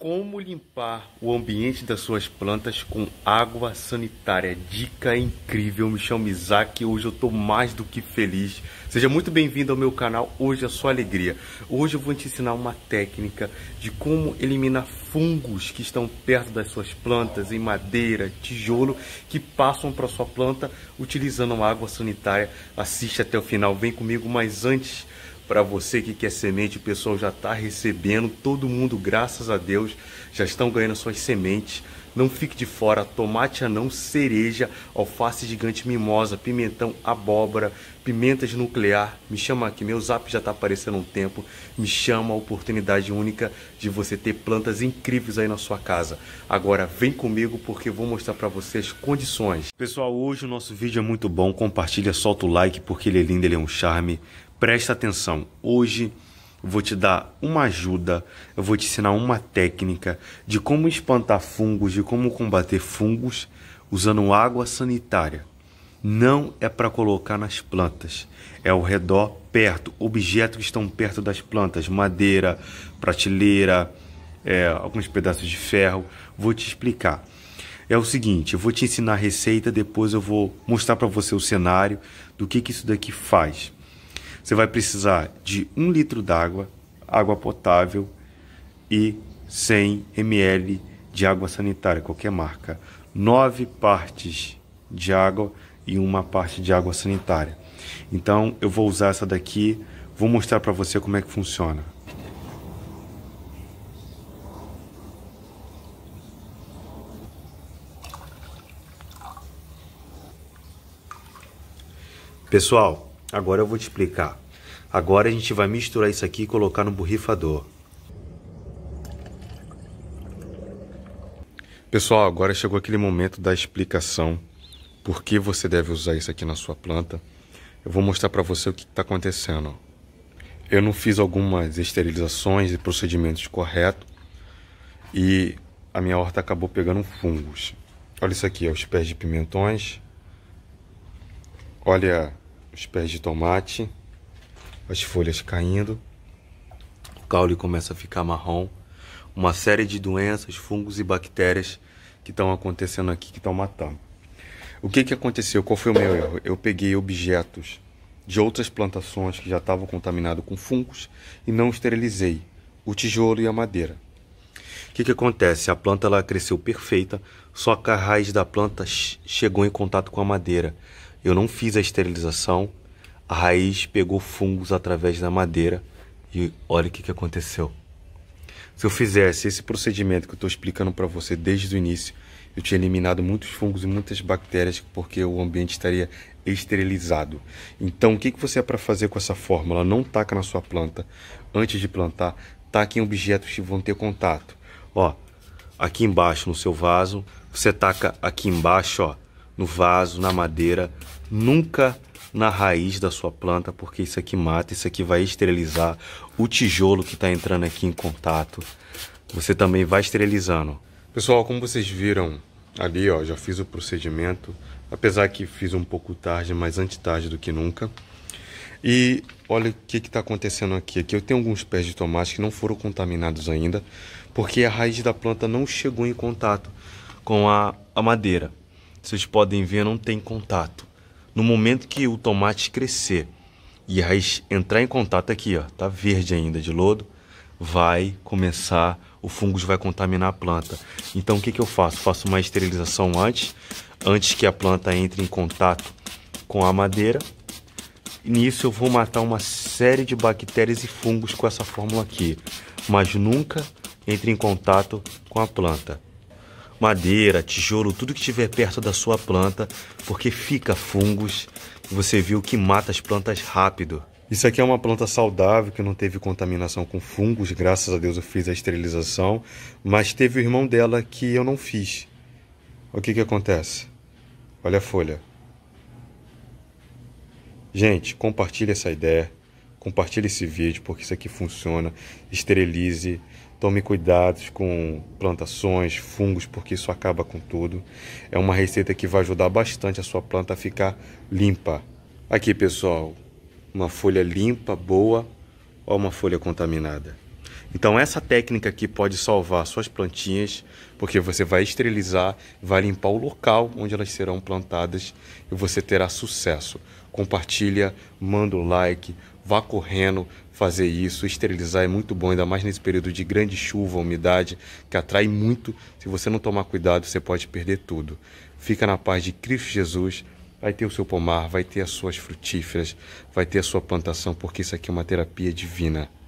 Como limpar o ambiente das suas plantas com água sanitária? Dica incrível, Me Isaac Mizaki. Hoje eu estou mais do que feliz. Seja muito bem-vindo ao meu canal. Hoje é só alegria. Hoje eu vou te ensinar uma técnica de como eliminar fungos que estão perto das suas plantas, em madeira, tijolo, que passam para sua planta utilizando água sanitária. Assiste até o final, vem comigo, mas antes para você que quer semente, o pessoal já está recebendo, todo mundo, graças a Deus, já estão ganhando suas sementes. Não fique de fora, tomate anão, cereja, alface gigante mimosa, pimentão, abóbora, pimentas nuclear. Me chama aqui, meu zap já está aparecendo um tempo. Me chama a oportunidade única de você ter plantas incríveis aí na sua casa. Agora vem comigo porque vou mostrar para vocês condições. Pessoal, hoje o nosso vídeo é muito bom. Compartilha, solta o like porque ele é lindo, ele é um charme presta atenção. Hoje eu vou te dar uma ajuda, eu vou te ensinar uma técnica de como espantar fungos, de como combater fungos usando água sanitária. Não é para colocar nas plantas, é ao redor, perto, objetos que estão perto das plantas, madeira, prateleira, é, alguns pedaços de ferro. Vou te explicar. É o seguinte, eu vou te ensinar a receita, depois eu vou mostrar para você o cenário do que, que isso daqui faz. Você vai precisar de um litro d'água, água potável e 100 ml de água sanitária, qualquer marca. Nove partes de água e uma parte de água sanitária. Então eu vou usar essa daqui, vou mostrar para você como é que funciona. Pessoal, Agora eu vou te explicar. Agora a gente vai misturar isso aqui e colocar no borrifador. Pessoal, agora chegou aquele momento da explicação por que você deve usar isso aqui na sua planta. Eu vou mostrar para você o que está acontecendo. Eu não fiz algumas esterilizações e procedimentos corretos e a minha horta acabou pegando fungos. Olha isso aqui, ó, os pés de pimentões. Olha os pés de tomate, as folhas caindo, o caule começa a ficar marrom, uma série de doenças, fungos e bactérias que estão acontecendo aqui, que estão matando. O que, que aconteceu? Qual foi o meu erro? Eu peguei objetos de outras plantações que já estavam contaminados com fungos e não esterilizei o tijolo e a madeira. O que, que acontece? A planta ela cresceu perfeita, só que a raiz da planta chegou em contato com a madeira. Eu não fiz a esterilização, a raiz pegou fungos através da madeira e olha o que, que aconteceu. Se eu fizesse esse procedimento que eu estou explicando para você desde o início, eu tinha eliminado muitos fungos e muitas bactérias porque o ambiente estaria esterilizado. Então, o que, que você é para fazer com essa fórmula? Não taca na sua planta antes de plantar, Taca em objetos que vão ter contato. Ó, aqui embaixo no seu vaso, você taca aqui embaixo, ó, no vaso, na madeira, nunca na raiz da sua planta, porque isso aqui mata, isso aqui vai esterilizar o tijolo que está entrando aqui em contato. Você também vai esterilizando. Pessoal, como vocês viram ali, ó, já fiz o procedimento, apesar que fiz um pouco tarde, mas antes tarde do que nunca. E olha o que está acontecendo aqui. Aqui eu tenho alguns pés de tomate que não foram contaminados ainda, porque a raiz da planta não chegou em contato com a, a madeira vocês podem ver, não tem contato. No momento que o tomate crescer e a raiz entrar em contato aqui, ó, tá verde ainda de lodo, vai começar, o fungo vai contaminar a planta. Então o que, que eu faço? Faço uma esterilização antes, antes que a planta entre em contato com a madeira. Nisso eu vou matar uma série de bactérias e fungos com essa fórmula aqui, mas nunca entre em contato com a planta madeira, tijolo, tudo que estiver perto da sua planta, porque fica fungos. Você viu que mata as plantas rápido. Isso aqui é uma planta saudável que não teve contaminação com fungos, graças a Deus eu fiz a esterilização, mas teve o irmão dela que eu não fiz. O que que acontece? Olha a folha. Gente, compartilhe essa ideia compartilhe esse vídeo porque isso aqui funciona. Esterilize, tome cuidados com plantações, fungos, porque isso acaba com tudo. É uma receita que vai ajudar bastante a sua planta a ficar limpa. Aqui, pessoal, uma folha limpa, boa ou uma folha contaminada? Então essa técnica aqui pode salvar suas plantinhas, porque você vai esterilizar, vai limpar o local onde elas serão plantadas e você terá sucesso. Compartilha, manda o like, vá correndo fazer isso. Esterilizar é muito bom, ainda mais nesse período de grande chuva, umidade, que atrai muito. Se você não tomar cuidado, você pode perder tudo. Fica na paz de Cristo Jesus vai ter o seu pomar, vai ter as suas frutíferas, vai ter a sua plantação, porque isso aqui é uma terapia divina.